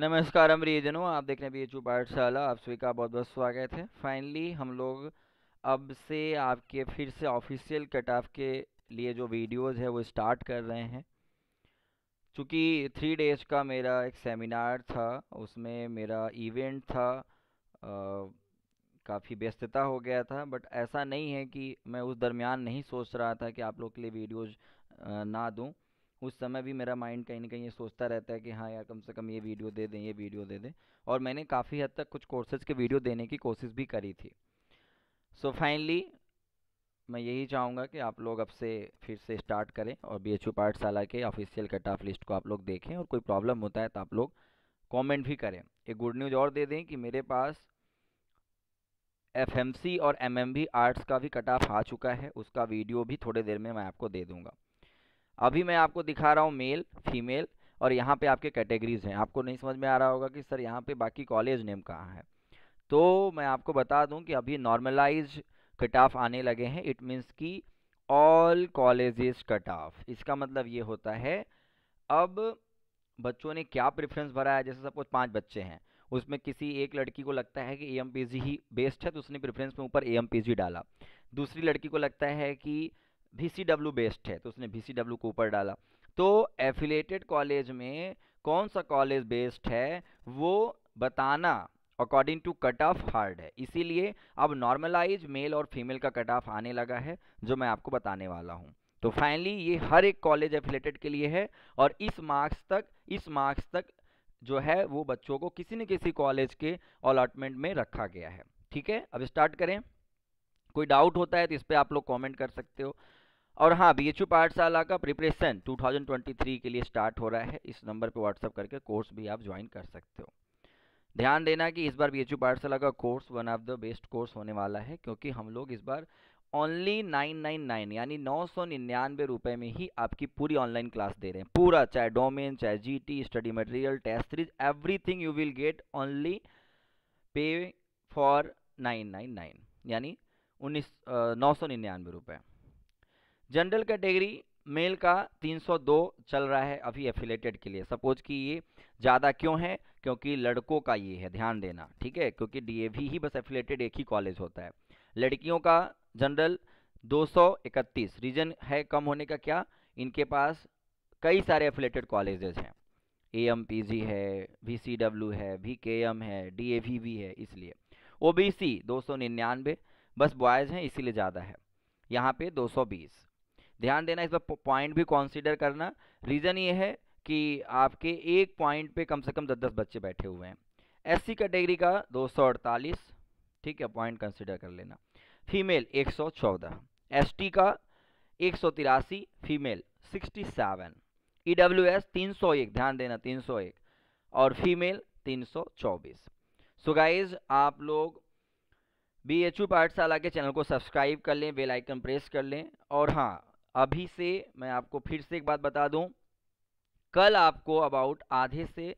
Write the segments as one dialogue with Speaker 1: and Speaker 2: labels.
Speaker 1: नमस्कार हम रिजनों आप देख रहे हैं बी एच पाठशाला आप सभी का बहुत बहुत स्वागत है फाइनली हम लोग अब से आपके फिर से ऑफिशियल कट ऑफ के लिए जो वीडियोस है वो स्टार्ट कर रहे हैं चूँकि थ्री डेज का मेरा एक सेमिनार था उसमें मेरा इवेंट था काफ़ी व्यस्तता हो गया था बट ऐसा नहीं है कि मैं उस दरमियान नहीं सोच रहा था कि आप लोग के लिए वीडियोज़ ना दूँ उस समय भी मेरा माइंड कहीं ना कहीं ये सोचता रहता है कि हाँ यार कम से कम ये वीडियो दे दें ये वीडियो दे दें और मैंने काफ़ी हद तक कुछ कोर्सेज के वीडियो देने की कोशिश भी करी थी सो so, फाइनली मैं यही चाहूँगा कि आप लोग अब से फिर से स्टार्ट करें और बी एच पाठशाला के ऑफिशियल कट ऑफ लिस्ट को आप लोग देखें और कोई प्रॉब्लम होता है तो आप लोग कमेंट भी करें एक गुड न्यूज़ और दे दें कि मेरे पास एफएमसी और एमएमबी आर्ट्स का भी कट ऑफ आ चुका है उसका वीडियो भी थोड़ी देर में मैं आपको दे दूँगा अभी मैं आपको दिखा रहा हूँ मेल फीमेल और यहाँ पे आपके कैटेगरीज हैं आपको नहीं समझ में आ रहा होगा कि सर यहाँ पे बाकी कॉलेज नेम कहाँ है तो मैं आपको बता दूँ कि अभी नॉर्मलाइज कट ऑफ आने लगे हैं इट मीन्स कि ऑल कॉलेज कट ऑफ इसका मतलब ये होता है अब बच्चों ने क्या प्रेफरेंस भरा है जैसे सपोज पाँच बच्चे हैं उसमें किसी एक लड़की को लगता है कि ए ही बेस्ट है तो उसने प्रेफरेंस में ऊपर ए डाला दूसरी लड़की को लगता है कि वी सी डब्ल्यू बेस्ड है तो उसने वी सी डब्ल्यू को ऊपर डाला तो एफिलेटेड कॉलेज में कौन सा कॉलेज बेस्ड है वो बताना according to cut off hard है इसीलिए अब नॉर्मलाइज मेल और फीमेल का कट ऑफ आने लगा है जो मैं आपको बताने वाला हूँ तो फाइनली ये हर एक कॉलेज एफिलेटेड के लिए है और इस मार्क्स तक इस मार्क्स तक जो है वो बच्चों को किसी न किसी कॉलेज के अलॉटमेंट में रखा गया है ठीक है अब स्टार्ट करें कोई डाउट होता है तो इस पर आप लोग कॉमेंट कर सकते हो और हाँ बी एच यू पाठशाला का प्रिपरेशन 2023 के लिए स्टार्ट हो रहा है इस नंबर पे व्हाट्सअप करके कोर्स भी आप ज्वाइन कर सकते हो ध्यान देना कि इस बार बी एच यू पाठशाला का course one of the best course होने वाला है क्योंकि हम लोग इस बार ओनली 999 यानी नौ सौ निन्यानवे रुपये में ही आपकी पूरी ऑनलाइन क्लास दे रहे हैं पूरा चाहे डोमेन चाहे जी study material test series everything you will get only pay for nine यानी उन्नीस नौ सौ निन्यानवे रुपये जनरल कैटेगरी मेल का 302 चल रहा है अभी एफिलेटेड के लिए सपोज कि ये ज़्यादा क्यों है क्योंकि लड़कों का ये है ध्यान देना ठीक है क्योंकि डीएवी ही बस एफिलेटेड एक ही कॉलेज होता है लड़कियों का जनरल 231 रीजन है कम होने का क्या इनके पास कई सारे एफिलेटेड कॉलेजेस हैं ए एम पी जी है वी सी डब्ल्यू है वी के एम है डी ए वी भी है इसलिए ओ बी सी दो सौ निन्यानवे बस बॉयज़ हैं इसीलिए ज़्यादा है यहाँ पे 220 ध्यान देना इस पर पॉइंट भी कॉन्सिडर करना रीज़न ये है कि आपके एक पॉइंट पे कम से कम दस दस बच्चे बैठे हुए हैं एससी कैटेगरी का दो सौ अड़तालीस ठीक है पॉइंट कंसिडर कर लेना फीमेल एक सौ चौदह एस टी का एक सौ तिरासी female sixty seven E W S तीन सौ एक ध्यान देना तीन सौ एक और फीमेल तीन सौ चौबीस सो गाइज आप लोग बी एच यू पाठशाला के चैनल को सब्सक्राइब कर लें बेल आइकन प्रेस कर लें और हाँ अभी से मैं आपको फिर से एक बात बता दूं कल आपको अबाउट आधे से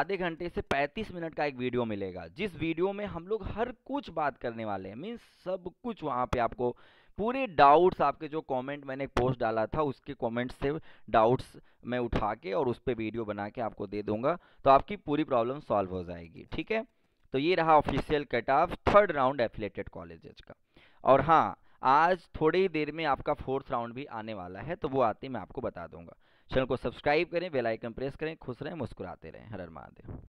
Speaker 1: आधे घंटे से 35 मिनट का एक वीडियो मिलेगा जिस वीडियो में हम लोग हर कुछ बात करने वाले हैं मीन्स सब कुछ वहाँ पे आपको पूरे डाउट्स आपके जो कमेंट मैंने एक पोस्ट डाला था उसके कमेंट से डाउट्स मैं उठा के और उस पर वीडियो बना के आपको दे दूंगा तो आपकी पूरी प्रॉब्लम सॉल्व हो जाएगी ठीक है तो ये रहा official cut off third round affiliated colleges का और हाँ आज थोड़ी ही देर में आपका फोर्थ राउंड भी आने वाला है तो वो आते मैं आपको बता दूंगा चैनल को सब्सक्राइब करें बेल आइकन प्रेस करें खुश रहें मुस्कुराते रहें हर हर महादेव